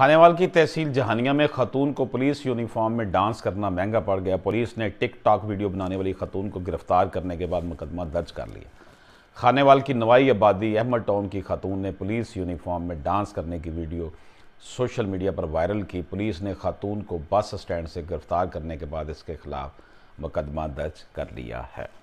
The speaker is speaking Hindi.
खानेवाल की तहसील जहानिया में खतून को पुलिस यूनिफॉर्म में डांस करना महंगा पड़ गया पुलिस ने टिकटॉक वीडियो बनाने वाली खतून को गिरफ्तार करने के बाद मुकदमा दर्ज कर लिया खानेवाल की नवाई आबादी अहमद टाउन की खतून ने पुलिस यूनिफॉर्म में डांस करने की वीडियो सोशल मीडिया पर वायरल की पुलिस ने खातून को बस स्टैंड से गिरफ्तार करने के बाद इसके खिलाफ मुकदमा दर्ज कर लिया है